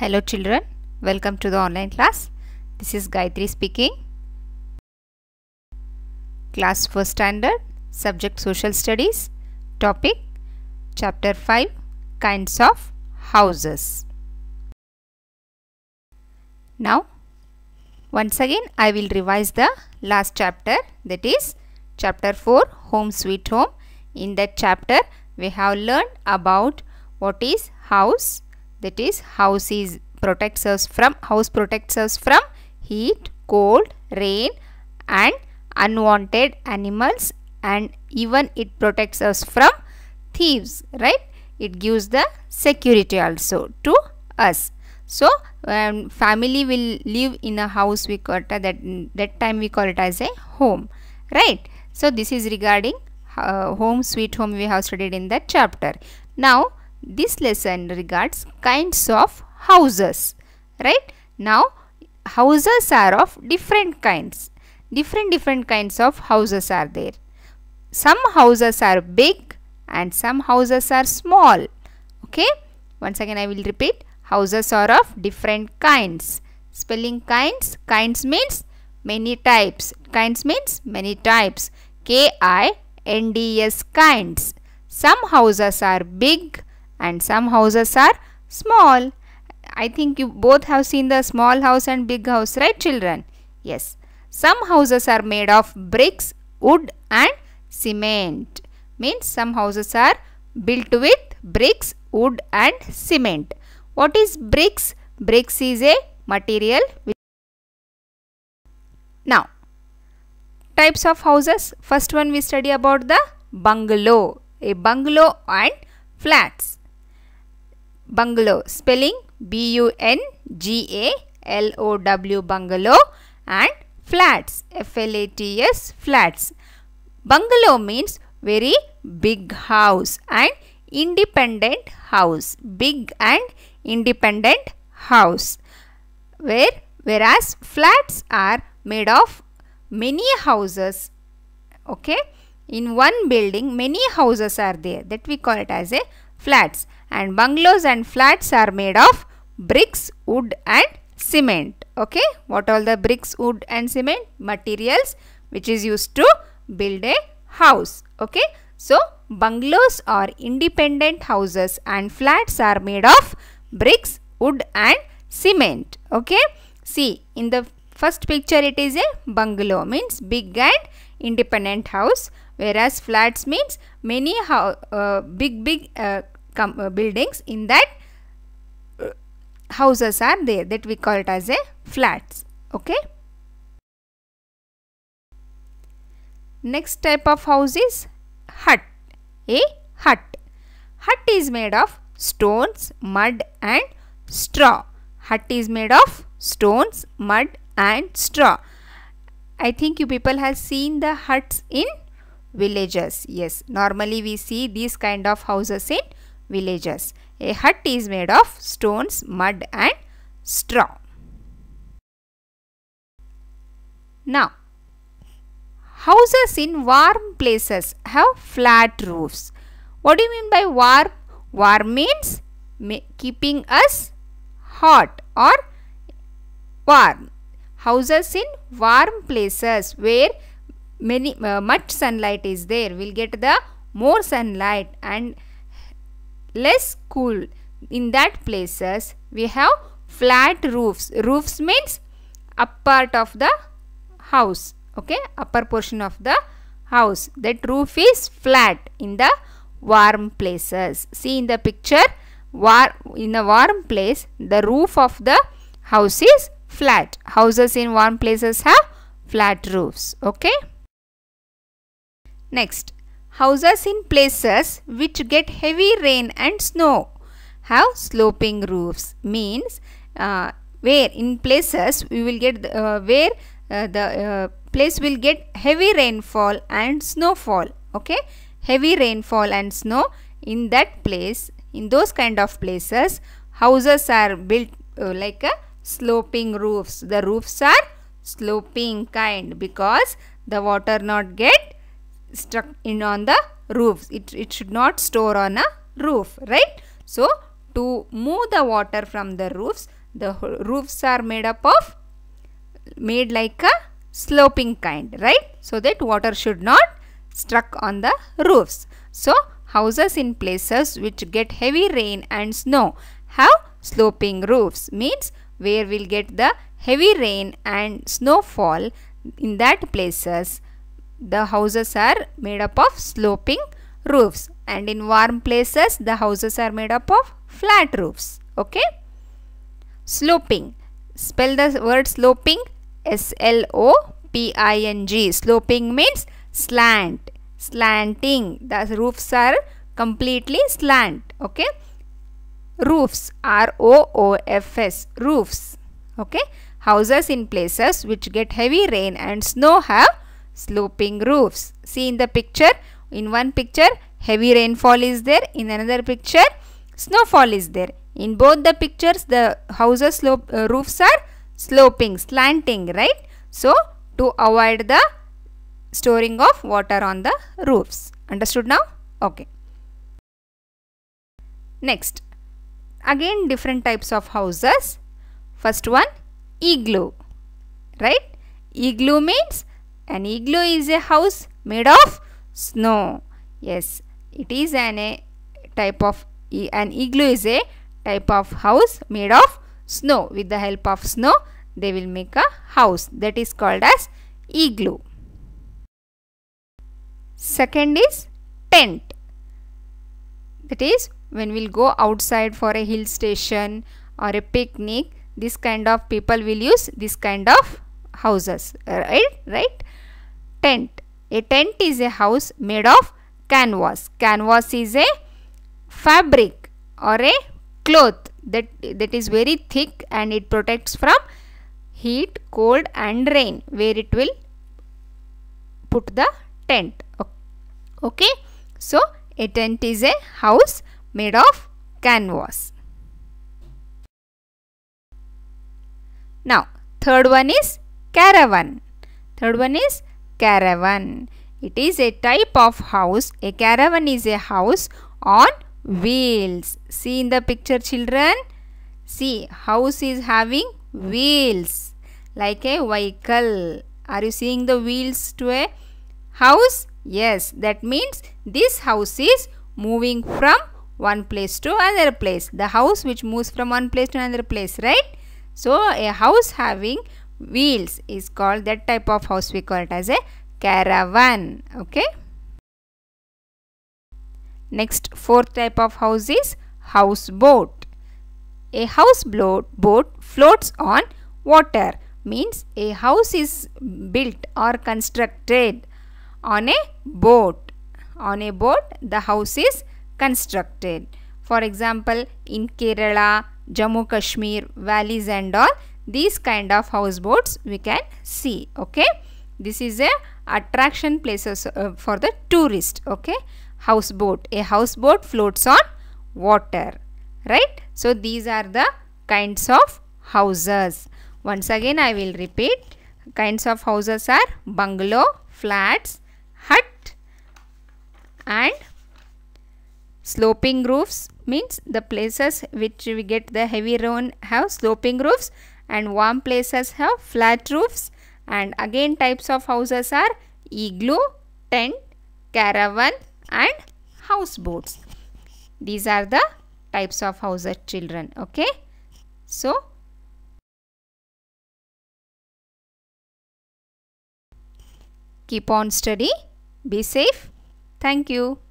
Hello children, welcome to the online class. This is Gayatri speaking. Class 1 standard, subject social studies, topic chapter 5, kinds of houses. Now, once again I will revise the last chapter that is chapter 4 home sweet home. In that chapter we have learned about what is house that is house is protects us from house protects us from heat cold rain and unwanted animals and even it protects us from thieves right it gives the security also to us so um, family will live in a house we call it that that time we call it as a home right so this is regarding uh, home sweet home we have studied in that chapter now this lesson regards kinds of houses right now houses are of different kinds different different kinds of houses are there some houses are big and some houses are small okay once again i will repeat houses are of different kinds spelling kinds kinds means many types kinds means many types k i n d s kinds some houses are big and some houses are small. I think you both have seen the small house and big house, right children? Yes. Some houses are made of bricks, wood and cement. Means some houses are built with bricks, wood and cement. What is bricks? Bricks is a material. Now, types of houses. First one we study about the bungalow. A bungalow and flats bungalow spelling B-U-N-G-A-L-O-W bungalow and flats F-L-A-T-S flats. Bungalow means very big house and independent house big and independent house where whereas flats are made of many houses okay in one building many houses are there that we call it as a flats and bungalows and flats are made of bricks, wood and cement. Okay, what all the bricks, wood and cement materials which is used to build a house. Okay, so bungalows are independent houses and flats are made of bricks, wood and cement. Okay, see in the first picture it is a bungalow means big and independent house whereas flats means many uh, big big uh, uh, buildings in that uh, houses are there that we call it as a flats okay next type of house is hut a hut hut is made of stones mud and straw hut is made of stones mud and straw i think you people have seen the huts in villages yes normally we see these kind of houses in villages. A hut is made of stones, mud and straw. Now, houses in warm places have flat roofs. What do you mean by warm? Warm means keeping us hot or warm. Houses in warm places where many uh, much sunlight is there will get the more sunlight and less cool. In that places, we have flat roofs. Roofs means a part of the house. Okay, upper portion of the house. That roof is flat in the warm places. See in the picture, war in a warm place, the roof of the house is flat. Houses in warm places have flat roofs. Okay. Next, Houses in places which get heavy rain and snow have sloping roofs means uh, where in places we will get uh, where uh, the uh, place will get heavy rainfall and snowfall okay heavy rainfall and snow in that place in those kind of places houses are built uh, like a sloping roofs the roofs are sloping kind because the water not get stuck in on the roofs. It, it should not store on a roof, right? So, to move the water from the roofs, the roofs are made up of, made like a sloping kind, right? So that water should not struck on the roofs. So, houses in places which get heavy rain and snow have sloping roofs means where we'll get the heavy rain and snowfall in that places the houses are made up of sloping roofs and in warm places the houses are made up of flat roofs. Okay. Sloping. Spell the word sloping. S-L-O-P-I-N-G. Sloping means slant. Slanting. The roofs are completely slant. Okay. Roofs. R-O-O-F-S. Roofs. Okay. Houses in places which get heavy rain and snow have sloping roofs. See in the picture, in one picture heavy rainfall is there, in another picture snowfall is there. In both the pictures the houses slope uh, roofs are sloping, slanting, right? So to avoid the storing of water on the roofs. Understood now? Okay. Next, again different types of houses. First one, igloo, right? Igloo means an igloo is a house made of snow. Yes, it is an a type of an igloo is a type of house made of snow. With the help of snow, they will make a house that is called as igloo. Second is tent. That is when we'll go outside for a hill station or a picnic, this kind of people will use this kind of houses, right? Right? tent. A tent is a house made of canvas. Canvas is a fabric or a cloth that, that is very thick and it protects from heat, cold and rain where it will put the tent. Okay. So, a tent is a house made of canvas. Now, third one is caravan. Third one is caravan. It is a type of house. A caravan is a house on wheels. See in the picture children. See house is having wheels like a vehicle. Are you seeing the wheels to a house? Yes, that means this house is moving from one place to another place. The house which moves from one place to another place, right? So, a house having wheels is called that type of house we call it as a caravan. Okay. Next fourth type of house is houseboat. A houseboat boat floats on water means a house is built or constructed on a boat. On a boat the house is constructed. For example in Kerala, Jammu Kashmir, valleys and all these kind of houseboats we can see okay this is a attraction places uh, for the tourist okay houseboat a houseboat floats on water right so these are the kinds of houses once again i will repeat kinds of houses are bungalow flats hut and sloping roofs means the places which we get the heavy rain have sloping roofs and warm places have flat roofs and again types of houses are igloo, tent, caravan and houseboats. These are the types of houses children. Okay. So, keep on study. Be safe. Thank you.